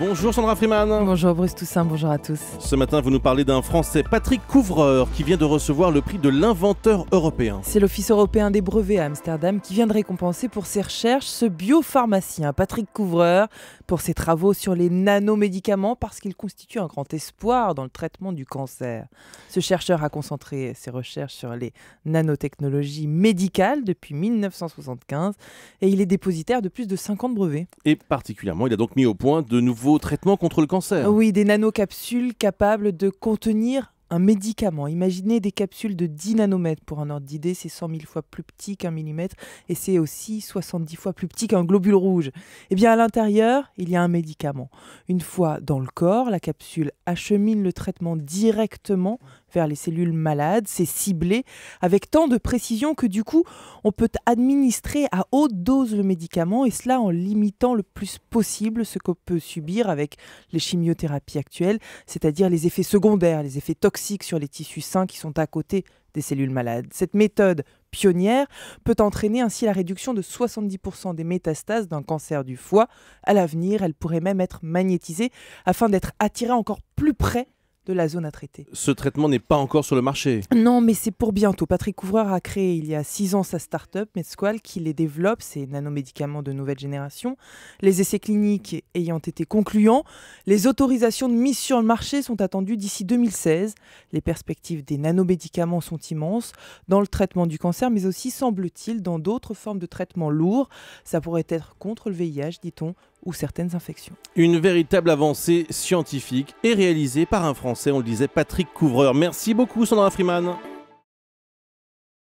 Bonjour Sandra Freeman. Bonjour Bruce Toussaint, bonjour à tous. Ce matin, vous nous parlez d'un Français, Patrick Couvreur, qui vient de recevoir le prix de l'inventeur européen. C'est l'Office européen des brevets à Amsterdam qui vient de récompenser pour ses recherches ce biopharmacien, Patrick Couvreur, pour ses travaux sur les nanomédicaments parce qu'il constitue un grand espoir dans le traitement du cancer. Ce chercheur a concentré ses recherches sur les nanotechnologies médicales depuis 1975 et il est dépositaire de plus de 50 brevets. Et particulièrement, il a donc mis au point de nouveaux au traitement contre le cancer. Oui, des nanocapsules capables de contenir un médicament. Imaginez des capsules de 10 nanomètres pour un ordre d'idée, c'est 100 000 fois plus petit qu'un millimètre et c'est aussi 70 fois plus petit qu'un globule rouge. Eh bien, à l'intérieur, il y a un médicament. Une fois dans le corps, la capsule achemine le traitement directement vers les cellules malades, c'est ciblé avec tant de précision que du coup, on peut administrer à haute dose le médicament et cela en limitant le plus possible ce qu'on peut subir avec les chimiothérapies actuelles, c'est-à-dire les effets secondaires, les effets toxiques sur les tissus sains qui sont à côté des cellules malades. Cette méthode pionnière peut entraîner ainsi la réduction de 70% des métastases d'un cancer du foie. À l'avenir, elle pourrait même être magnétisée afin d'être attirée encore plus près de la zone à traiter. Ce traitement n'est pas encore sur le marché Non, mais c'est pour bientôt. Patrick Couvreur a créé il y a six ans sa start-up Medsqual qui les développe, ces nanomédicaments de nouvelle génération. Les essais cliniques ayant été concluants, les autorisations de mise sur le marché sont attendues d'ici 2016. Les perspectives des nanomédicaments sont immenses dans le traitement du cancer, mais aussi, semble-t-il, dans d'autres formes de traitements lourds. Ça pourrait être contre le VIH, dit-on, ou certaines infections. Une véritable avancée scientifique est réalisée par un Français, on le disait, Patrick Couvreur. Merci beaucoup Sandra Freeman.